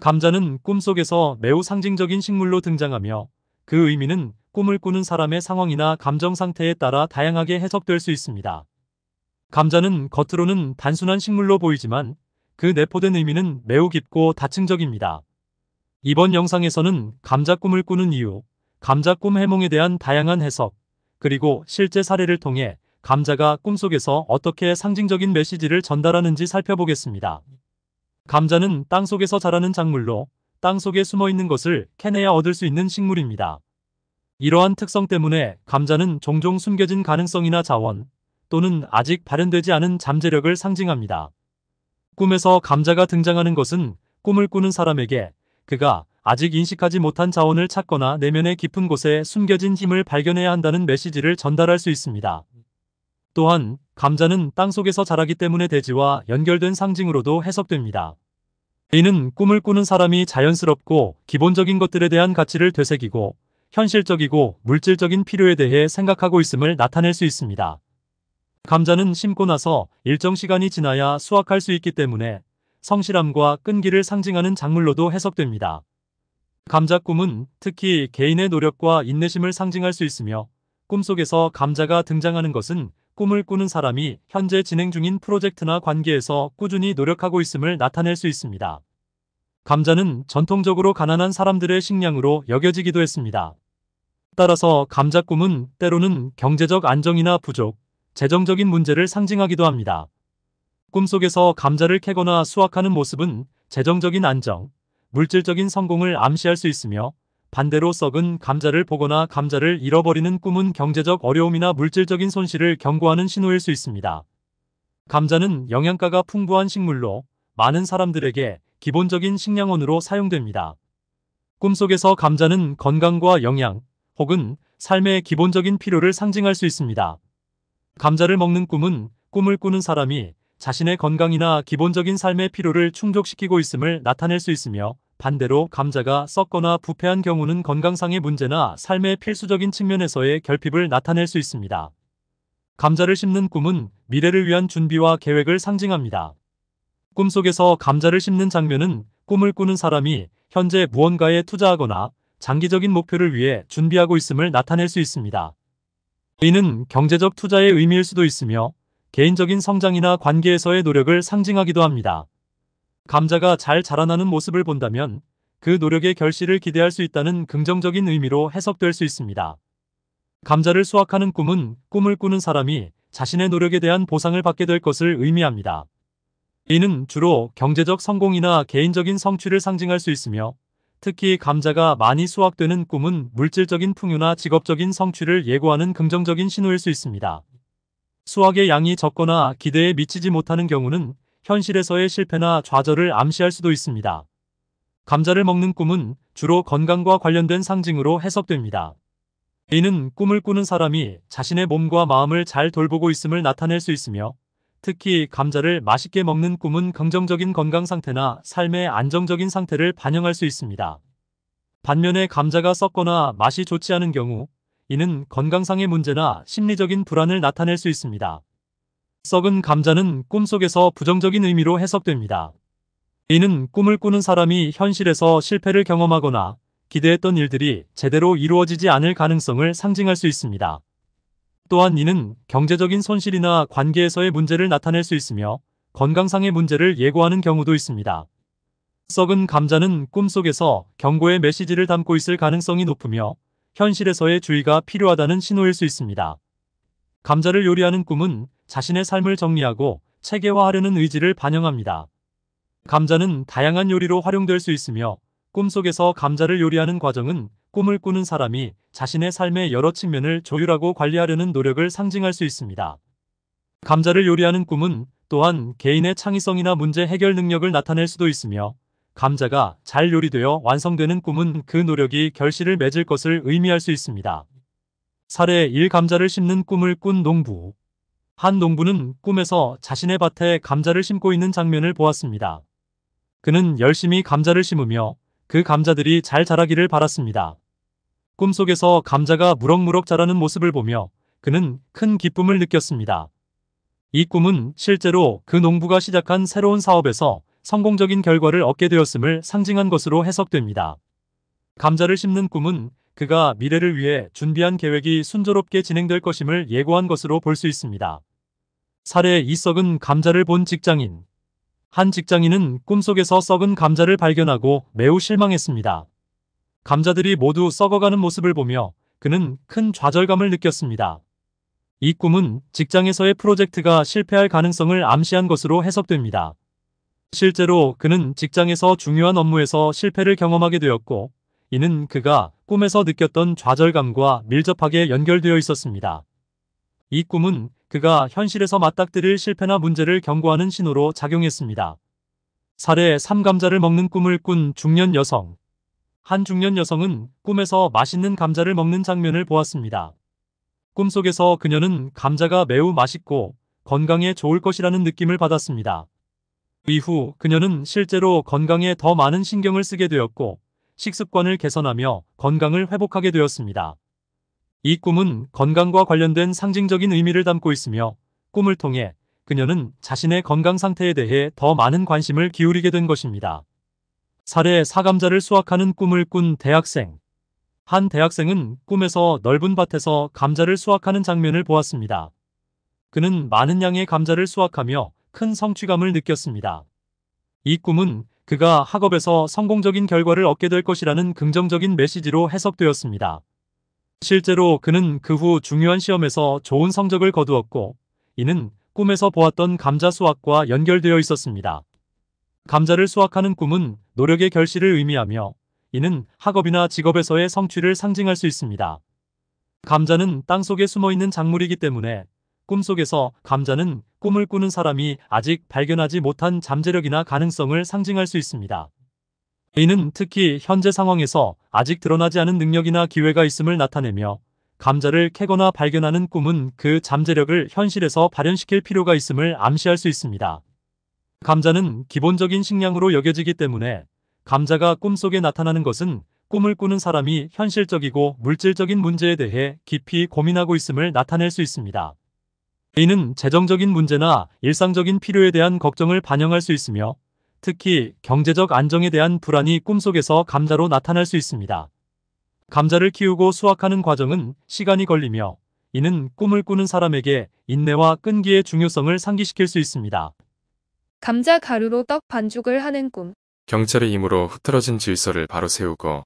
감자는 꿈속에서 매우 상징적인 식물로 등장하며 그 의미는 꿈을 꾸는 사람의 상황이나 감정 상태에 따라 다양하게 해석될 수 있습니다. 감자는 겉으로는 단순한 식물로 보이지만 그 내포된 의미는 매우 깊고 다층적입니다. 이번 영상에서는 감자 꿈을 꾸는 이유, 감자 꿈 해몽에 대한 다양한 해석, 그리고 실제 사례를 통해 감자가 꿈속에서 어떻게 상징적인 메시지를 전달하는지 살펴보겠습니다. 감자는 땅속에서 자라는 작물로 땅속에 숨어있는 것을 캐내야 얻을 수 있는 식물입니다. 이러한 특성 때문에 감자는 종종 숨겨진 가능성이나 자원 또는 아직 발현되지 않은 잠재력을 상징합니다. 꿈에서 감자가 등장하는 것은 꿈을 꾸는 사람에게 그가 아직 인식하지 못한 자원을 찾거나 내면의 깊은 곳에 숨겨진 힘을 발견해야 한다는 메시지를 전달할 수 있습니다. 또한 감자는 땅속에서 자라기 때문에 대지와 연결된 상징으로도 해석됩니다. 이는 꿈을 꾸는 사람이 자연스럽고 기본적인 것들에 대한 가치를 되새기고 현실적이고 물질적인 필요에 대해 생각하고 있음을 나타낼 수 있습니다. 감자는 심고 나서 일정 시간이 지나야 수확할 수 있기 때문에 성실함과 끈기를 상징하는 작물로도 해석됩니다. 감자 꿈은 특히 개인의 노력과 인내심을 상징할 수 있으며 꿈속에서 감자가 등장하는 것은 꿈을 꾸는 사람이 현재 진행 중인 프로젝트나 관계에서 꾸준히 노력하고 있음을 나타낼 수 있습니다. 감자는 전통적으로 가난한 사람들의 식량으로 여겨지기도 했습니다. 따라서 감자 꿈은 때로는 경제적 안정이나 부족, 재정적인 문제를 상징하기도 합니다. 꿈속에서 감자를 캐거나 수확하는 모습은 재정적인 안정, 물질적인 성공을 암시할 수 있으며 반대로 썩은 감자를 보거나 감자를 잃어버리는 꿈은 경제적 어려움이나 물질적인 손실을 경고하는 신호일 수 있습니다. 감자는 영양가가 풍부한 식물로 많은 사람들에게 기본적인 식량원으로 사용됩니다. 꿈속에서 감자는 건강과 영양 혹은 삶의 기본적인 필요를 상징할 수 있습니다. 감자를 먹는 꿈은 꿈을 꾸는 사람이 자신의 건강이나 기본적인 삶의 필요를 충족시키고 있음을 나타낼 수 있으며 반대로 감자가 썩거나 부패한 경우는 건강상의 문제나 삶의 필수적인 측면에서의 결핍을 나타낼 수 있습니다. 감자를 심는 꿈은 미래를 위한 준비와 계획을 상징합니다. 꿈속에서 감자를 심는 장면은 꿈을 꾸는 사람이 현재 무언가에 투자하거나 장기적인 목표를 위해 준비하고 있음을 나타낼 수 있습니다. 이는 경제적 투자의 의미일 수도 있으며 개인적인 성장이나 관계에서의 노력을 상징하기도 합니다. 감자가 잘 자라나는 모습을 본다면 그 노력의 결실을 기대할 수 있다는 긍정적인 의미로 해석될 수 있습니다. 감자를 수확하는 꿈은 꿈을 꾸는 사람이 자신의 노력에 대한 보상을 받게 될 것을 의미합니다. 이는 주로 경제적 성공이나 개인적인 성취를 상징할 수 있으며 특히 감자가 많이 수확되는 꿈은 물질적인 풍요나 직업적인 성취를 예고하는 긍정적인 신호일 수 있습니다. 수확의 양이 적거나 기대에 미치지 못하는 경우는 현실에서의 실패나 좌절을 암시할 수도 있습니다. 감자를 먹는 꿈은 주로 건강과 관련된 상징으로 해석됩니다. 이는 꿈을 꾸는 사람이 자신의 몸과 마음을 잘 돌보고 있음을 나타낼 수 있으며 특히 감자를 맛있게 먹는 꿈은 긍정적인 건강 상태나 삶의 안정적인 상태를 반영할 수 있습니다. 반면에 감자가 썩거나 맛이 좋지 않은 경우 이는 건강상의 문제나 심리적인 불안을 나타낼 수 있습니다. 썩은 감자는 꿈속에서 부정적인 의미로 해석됩니다. 이는 꿈을 꾸는 사람이 현실에서 실패를 경험하거나 기대했던 일들이 제대로 이루어지지 않을 가능성을 상징할 수 있습니다. 또한 이는 경제적인 손실이나 관계에서의 문제를 나타낼 수 있으며 건강상의 문제를 예고하는 경우도 있습니다. 썩은 감자는 꿈속에서 경고의 메시지를 담고 있을 가능성이 높으며 현실에서의 주의가 필요하다는 신호일 수 있습니다. 감자를 요리하는 꿈은 자신의 삶을 정리하고 체계화하려는 의지를 반영합니다. 감자는 다양한 요리로 활용될 수 있으며 꿈속에서 감자를 요리하는 과정은 꿈을 꾸는 사람이 자신의 삶의 여러 측면을 조율하고 관리하려는 노력을 상징할 수 있습니다. 감자를 요리하는 꿈은 또한 개인의 창의성이나 문제 해결 능력을 나타낼 수도 있으며 감자가 잘 요리되어 완성되는 꿈은 그 노력이 결실을 맺을 것을 의미할 수 있습니다. 사례 1 감자를 심는 꿈을 꾼 농부 한 농부는 꿈에서 자신의 밭에 감자를 심고 있는 장면을 보았습니다. 그는 열심히 감자를 심으며 그 감자들이 잘 자라기를 바랐습니다. 꿈속에서 감자가 무럭무럭 자라는 모습을 보며 그는 큰 기쁨을 느꼈습니다. 이 꿈은 실제로 그 농부가 시작한 새로운 사업에서 성공적인 결과를 얻게 되었음을 상징한 것으로 해석됩니다. 감자를 심는 꿈은 그가 미래를 위해 준비한 계획이 순조롭게 진행될 것임을 예고한 것으로 볼 수 있습니다. 사례 2 썩은 감자를 본 직장인. 한 직장인은 꿈속에서 썩은 감자를 발견하고 매우 실망했습니다. 감자들이 모두 썩어가는 모습을 보며 그는 큰 좌절감을 느꼈습니다. 이 꿈은 직장에서의 프로젝트가 실패할 가능성을 암시한 것으로 해석됩니다. 실제로 그는 직장에서 중요한 업무에서 실패를 경험하게 되었고, 이는 그가 꿈에서 느꼈던 좌절감과 밀접하게 연결되어 있었습니다. 이 꿈은 그가 현실에서 맞닥뜨릴 실패나 문제를 경고하는 신호로 작용했습니다. 사례 3감자를 먹는 꿈을 꾼 중년 여성 한 중년 여성은 꿈에서 맛있는 감자를 먹는 장면을 보았습니다. 꿈속에서 그녀는 감자가 매우 맛있고 건강에 좋을 것이라는 느낌을 받았습니다. 이후 그녀는 실제로 건강에 더 많은 신경을 쓰게 되었고 식습관을 개선하며 건강을 회복하게 되었습니다. 이 꿈은 건강과 관련된 상징적인 의미를 담고 있으며 꿈을 통해 그녀는 자신의 건강 상태에 대해 더 많은 관심을 기울이게 된 것입니다. 사례 사감자를 수확하는 꿈을 꾼 대학생 한 대학생은 꿈에서 넓은 밭에서 감자를 수확하는 장면을 보았습니다. 그는 많은 양의 감자를 수확하며 큰 성취감을 느꼈습니다. 이 꿈은 그가 학업에서 성공적인 결과를 얻게 될 것이라는 긍정적인 메시지로 해석되었습니다. 실제로 그는 그 후 중요한 시험에서 좋은 성적을 거두었고 이는 꿈에서 보았던 감자 수확과 연결되어 있었습니다. 감자를 수확하는 꿈은 노력의 결실을 의미하며 이는 학업이나 직업에서의 성취를 상징할 수 있습니다. 감자는 땅속에 숨어있는 작물이기 때문에 꿈속에서 감자는 꿈을 꾸는 사람이 아직 발견하지 못한 잠재력이나 가능성을 상징할 수 있습니다. a 는 특히 현재 상황에서 아직 드러나지 않은 능력이나 기회가 있음을 나타내며 감자를 캐거나 발견하는 꿈은 그 잠재력을 현실에서 발현시킬 필요가 있음을 암시할 수 있습니다. 감자는 기본적인 식량으로 여겨지기 때문에 감자가 꿈속에 나타나는 것은 꿈을 꾸는 사람이 현실적이고 물질적인 문제에 대해 깊이 고민하고 있음을 나타낼 수 있습니다. a 는 재정적인 문제나 일상적인 필요에 대한 걱정을 반영할 수 있으며 특히 경제적 안정에 대한 불안이 꿈속에서 감자로 나타날 수 있습니다. 감자를 키우고 수확하는 과정은 시간이 걸리며 이는 꿈을 꾸는 사람에게 인내와 끈기의 중요성을 상기시킬 수 있습니다. 감자 가루로 떡 반죽을 하는 꿈. 경찰의 힘으로 흐트러진 질서를 바로 세우고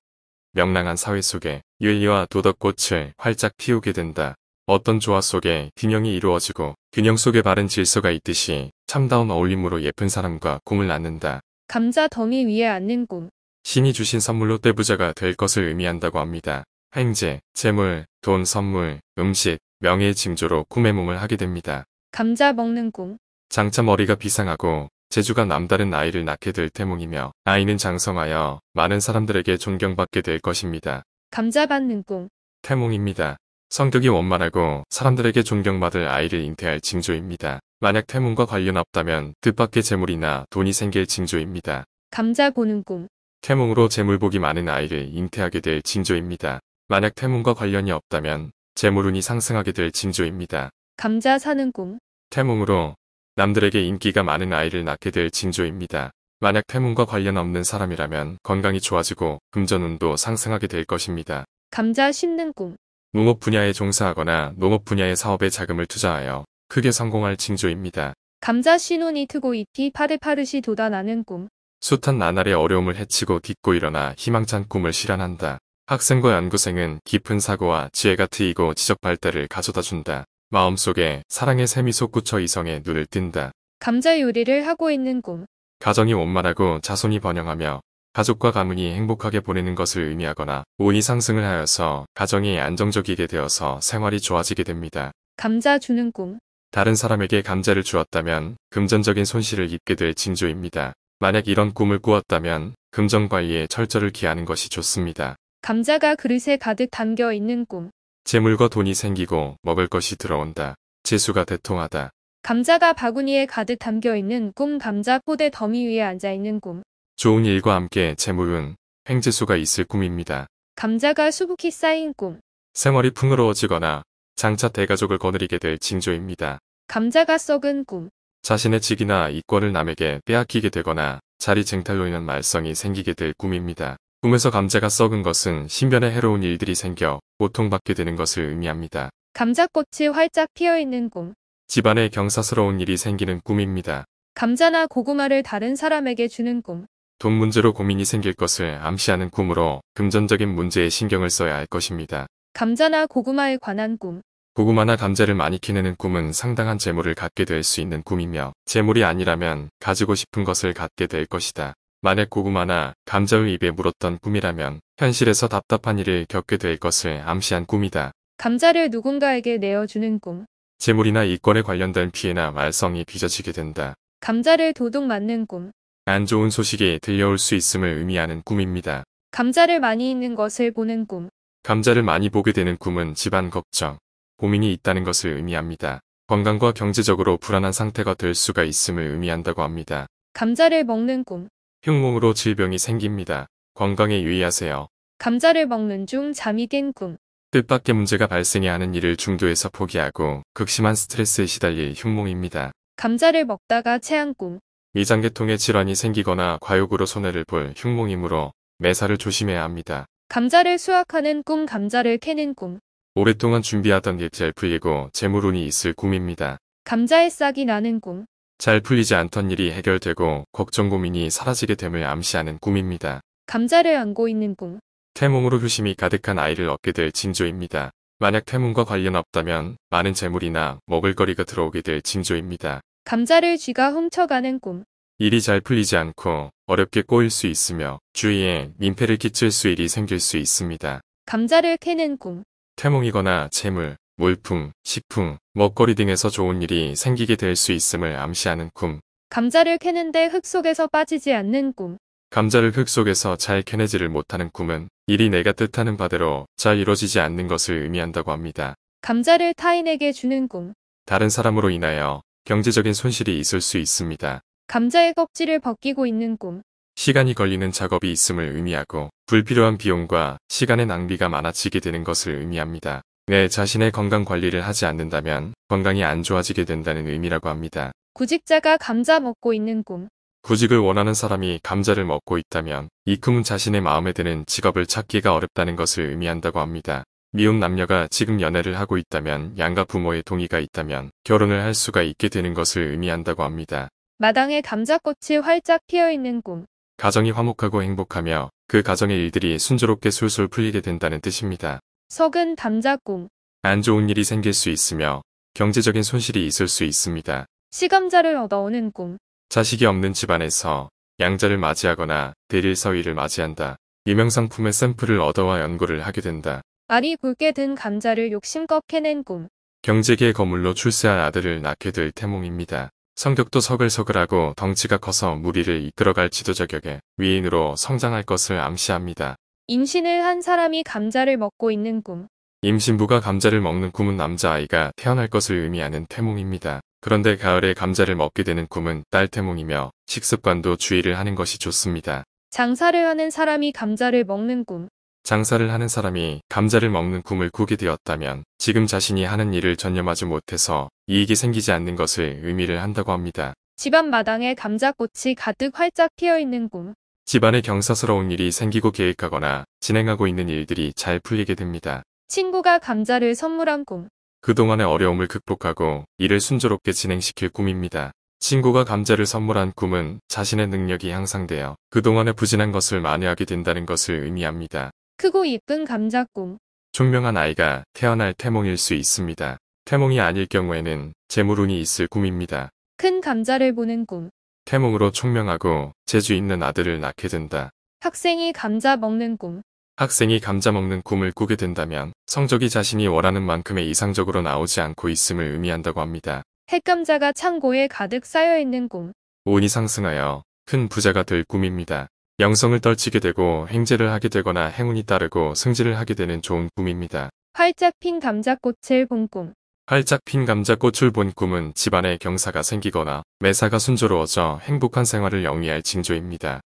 명랑한 사회 속에 윤리와 도덕꽃을 활짝 피우게 된다. 어떤 조화 속에 균형이 이루어지고 균형 속에 바른 질서가 있듯이 참다운 어울림으로 예쁜 사람과 꿈을 낳는다. 감자 덩이 위에 앉는 꿈. 신이 주신 선물로 떼부자가 될 것을 의미한다고 합니다. 행제, 재물, 돈, 선물, 음식, 명예의 징조로 꿈의 몸을 하게 됩니다. 감자 먹는 꿈. 장차 머리가 비상하고 재주가 남다른 아이를 낳게 될 태몽이며 아이는 장성하여 많은 사람들에게 존경받게 될 것입니다. 감자 받는 꿈. 태몽입니다. 성격이 원만하고 사람들에게 존경받을 아이를 잉태할 징조입니다. 만약 태문과 관련 없다면 뜻밖의 재물이나 돈이 생길 징조입니다. 감자 보는 꿈 태몽으로 재물복이 많은 아이를 잉태하게 될 징조입니다. 만약 태몽과 관련이 없다면 재물운이 상승하게 될 징조입니다. 감자 사는 꿈 태몽으로 남들에게 인기가 많은 아이를 낳게 될 징조입니다. 만약 태몽과 관련 없는 사람이라면 건강이 좋아지고 금전운도 상승하게 될 것입니다. 감자 심는 꿈 농업 분야에 종사하거나 농업 분야의 사업에 자금을 투자하여 크게 성공할 징조입니다. 감자 신혼이 트고 잎이 파릇파릇이 돋아나는 꿈. 숱한 나날의 어려움을 헤치고 딛고 일어나 희망찬 꿈을 실현한다. 학생과 연구생은 깊은 사고와 지혜가 트이고 지적 발달을 가져다 준다. 마음속에 사랑의 샘이 솟구쳐 이성의 눈을 띈다. 감자 요리를 하고 있는 꿈. 가정이 원만하고 자손이 번영하며 가족과 가문이 행복하게 보내는 것을 의미하거나 운이 상승을 하여서 가정이 안정적이게 되어서 생활이 좋아지게 됩니다. 감자 주는 꿈 다른 사람에게 감자를 주었다면 금전적인 손실을 입게 될 징조입니다. 만약 이런 꿈을 꾸었다면 금전관리에 철저를 기하는 것이 좋습니다. 감자가 그릇에 가득 담겨 있는 꿈 재물과 돈이 생기고 먹을 것이 들어온다. 재수가 대통하다. 감자가 바구니에 가득 담겨 있는 꿈 감자 포대 더미 위에 앉아 있는 꿈 좋은 일과 함께 재물운, 횡재수가 있을 꿈입니다. 감자가 수북히 쌓인 꿈. 생활이 풍요로워지거나 장차 대가족을 거느리게 될 징조입니다. 감자가 썩은 꿈. 자신의 직이나 이권을 남에게 빼앗기게 되거나 자리 쟁탈로 인한 말썽이 생기게 될 꿈입니다. 꿈에서 감자가 썩은 것은 신변에 해로운 일들이 생겨 고통받게 되는 것을 의미합니다. 감자꽃이 활짝 피어있는 꿈. 집안에 경사스러운 일이 생기는 꿈입니다. 감자나 고구마를 다른 사람에게 주는 꿈. 돈 문제로 고민이 생길 것을 암시하는 꿈으로 금전적인 문제에 신경을 써야 할 것입니다. 감자나 고구마에 관한 꿈 고구마나 감자를 많이 키우는 꿈은 상당한 재물을 갖게 될 수 있는 꿈이며 재물이 아니라면 가지고 싶은 것을 갖게 될 것이다. 만약 고구마나 감자의 입에 물었던 꿈이라면 현실에서 답답한 일을 겪게 될 것을 암시한 꿈이다. 감자를 누군가에게 내어주는 꿈 재물이나 이권에 관련된 피해나 말썽이 빚어지게 된다. 감자를 도둑 맞는 꿈안 좋은 소식이 들려올 수 있음을 의미하는 꿈입니다. 감자를 많이 있는 것을 보는 꿈. 감자를 많이 보게 되는 꿈은 집안 걱정, 고민이 있다는 것을 의미합니다. 건강과 경제적으로 불안한 상태가 될 수가 있음을 의미한다고 합니다. 감자를 먹는 꿈. 흉몽으로 질병이 생깁니다. 건강에 유의하세요. 감자를 먹는 중 잠이 깬 꿈. 뜻밖의 문제가 발생해 하는 일을 중도에서 포기하고 극심한 스트레스에 시달릴 흉몽입니다. 감자를 먹다가 체한 꿈. 위장계통의 질환이 생기거나 과욕으로 손해를 볼 흉몽이므로 매사를 조심해야 합니다. 감자를 수확하는 꿈, 감자를 캐는 꿈. 오랫동안 준비하던 일 잘 풀리고 재물운이 있을 꿈입니다. 감자의 싹이 나는 꿈. 잘 풀리지 않던 일이 해결되고 걱정 고민이 사라지게 됨을 암시하는 꿈입니다. 감자를 안고 있는 꿈. 태몽으로 효심이 가득한 아이를 얻게 될 징조입니다. 만약 태몽과 관련 없다면 많은 재물이나 먹을거리가 들어오게 될 징조입니다. 감자를 쥐가 훔쳐가는 꿈. 일이 잘 풀리지 않고 어렵게 꼬일 수 있으며 주위에 민폐를 끼칠 수 일이 생길 수 있습니다. 감자를 캐는 꿈. 태몽이거나 재물, 물품, 식품, 먹거리 등에서 좋은 일이 생기게 될 수 있음을 암시하는 꿈. 감자를 캐는데 흙 속에서 빠지지 않는 꿈. 감자를 흙 속에서 잘 캐내지를 못하는 꿈은 일이 내가 뜻하는 바대로 잘 이루어지지 않는 것을 의미한다고 합니다. 감자를 타인에게 주는 꿈. 다른 사람으로 인하여 경제적인 손실이 있을 수 있습니다. 감자의 껍질을 벗기고 있는 꿈. 시간이 걸리는 작업이 있음을 의미하고 불필요한 비용과 시간의 낭비가 많아지게 되는 것을 의미합니다. 내 자신의 건강 관리를 하지 않는다면 건강이 안 좋아지게 된다는 의미라고 합니다. 구직자가 감자 먹고 있는 꿈. 구직을 원하는 사람이 감자를 먹고 있다면 이 꿈은 자신의 마음에 드는 직업을 찾기가 어렵다는 것을 의미한다고 합니다. 미혼 남녀가 지금 연애를 하고 있다면 양가 부모의 동의가 있다면 결혼을 할 수가 있게 되는 것을 의미한다고 합니다. 마당에 감자꽃이 활짝 피어있는 꿈. 가정이 화목하고 행복하며 그 가정의 일들이 순조롭게 술술 풀리게 된다는 뜻입니다. 석은 감자꿈. 안 좋은 일이 생길 수 있으며 경제적인 손실이 있을 수 있습니다. 시감자를 얻어오는 꿈. 자식이 없는 집안에서 양자를 맞이하거나 대릴 서위를 맞이한다. 유명상품의 샘플을 얻어와 연구를 하게 된다. 알이 굵게 든 감자를 욕심껏 캐낸 꿈. 경제계 거물로 출세한 아들을 낳게 될 태몽입니다. 성격도 서글서글하고 덩치가 커서 무리를 이끌어갈 지도자격에 위인으로 성장할 것을 암시합니다. 임신을 한 사람이 감자를 먹고 있는 꿈. 임신부가 감자를 먹는 꿈은 남자아이가 태어날 것을 의미하는 태몽입니다. 그런데 가을에 감자를 먹게 되는 꿈은 딸 태몽이며 식습관도 주의를 하는 것이 좋습니다. 장사를 하는 사람이 감자를 먹는 꿈. 장사를 하는 사람이 감자를 먹는 꿈을 꾸게 되었다면 지금 자신이 하는 일을 전념하지 못해서 이익이 생기지 않는 것을 의미를 한다고 합니다. 집안 마당에 감자꽃이 가득 활짝 피어있는 꿈. 집안에 경사스러운 일이 생기고 계획하거나 진행하고 있는 일들이 잘 풀리게 됩니다. 친구가 감자를 선물한 꿈. 그동안의 어려움을 극복하고 일을 순조롭게 진행시킬 꿈입니다. 친구가 감자를 선물한 꿈은 자신의 능력이 향상되어 그동안의 부진한 것을 만회하게 된다는 것을 의미합니다. 크고 이쁜 감자꿈. 총명한 아이가 태어날 태몽일 수 있습니다. 태몽이 아닐 경우에는 재물운이 있을 꿈입니다. 큰 감자를 보는 꿈. 태몽으로 총명하고 재주 있는 아들을 낳게 된다. 학생이 감자 먹는 꿈. 학생이 감자 먹는 꿈을 꾸게 된다면 성적이 자신이 원하는 만큼의 이상적으로 나오지 않고 있음을 의미한다고 합니다. 핵감자가 창고에 가득 쌓여있는 꿈. 운이 상승하여 큰 부자가 될 꿈입니다. 영성을 떨치게 되고 행제를 하게 되거나 행운이 따르고 승질을 하게 되는 좋은 꿈입니다. 활짝 핀 감자꽃을 본 꿈. 활짝 핀 감자꽃을 본 꿈은 집안에 경사가 생기거나 매사가 순조로워져 행복한 생활을 영위할 징조입니다.